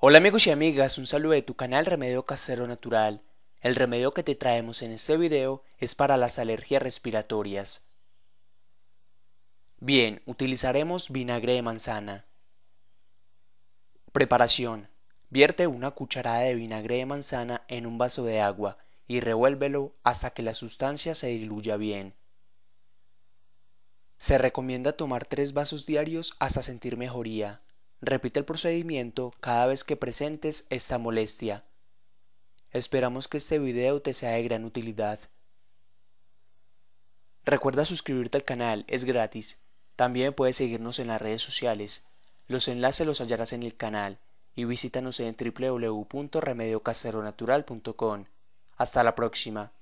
Hola amigos y amigas, un saludo de tu canal Remedio Casero Natural. El remedio que te traemos en este video es para las alergias respiratorias. Bien, utilizaremos vinagre de manzana. Preparación. Vierte una cucharada de vinagre de manzana en un vaso de agua y revuélvelo hasta que la sustancia se diluya bien. Se recomienda tomar tres vasos diarios hasta sentir mejoría. Repite el procedimiento cada vez que presentes esta molestia. Esperamos que este video te sea de gran utilidad. Recuerda suscribirte al canal, es gratis. También puedes seguirnos en las redes sociales. Los enlaces los hallarás en el canal y visítanos en www.remediocaseronatural.com. Hasta la próxima.